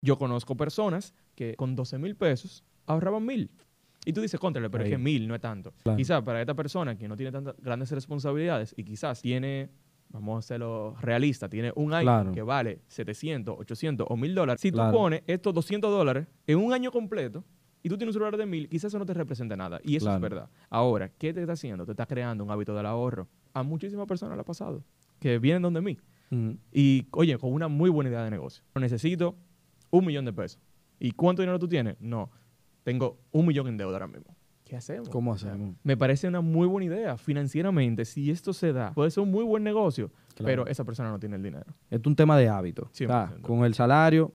Yo conozco personas que con 12 mil pesos ahorraban mil. Y tú dices, contrale, pero es que mil no es tanto. Quizás para esta persona que no tiene tantas grandes responsabilidades y quizás tiene, vamos a hacerlo realista, tiene un año que vale 700, 800 o mil dólares. Si tú pones estos 200 dólares en un año completo, y tú tienes un celular de mil, quizás eso no te representa nada. Y eso es verdad. Ahora, ¿qué te está haciendo? Te está creando un hábito del ahorro. A muchísimas personas le ha pasado que vienen donde mí. Y, oye, con una muy buena idea de negocio. Lo necesito un millón de pesos. ¿Y cuánto dinero tú tienes? No, tengo un millón en deuda ahora mismo. ¿Qué hacemos? ¿Cómo hacemos? Me parece una muy buena idea. Financieramente, si esto se da, puede ser un muy buen negocio, pero esa persona no tiene el dinero. es un tema de hábito. con el salario,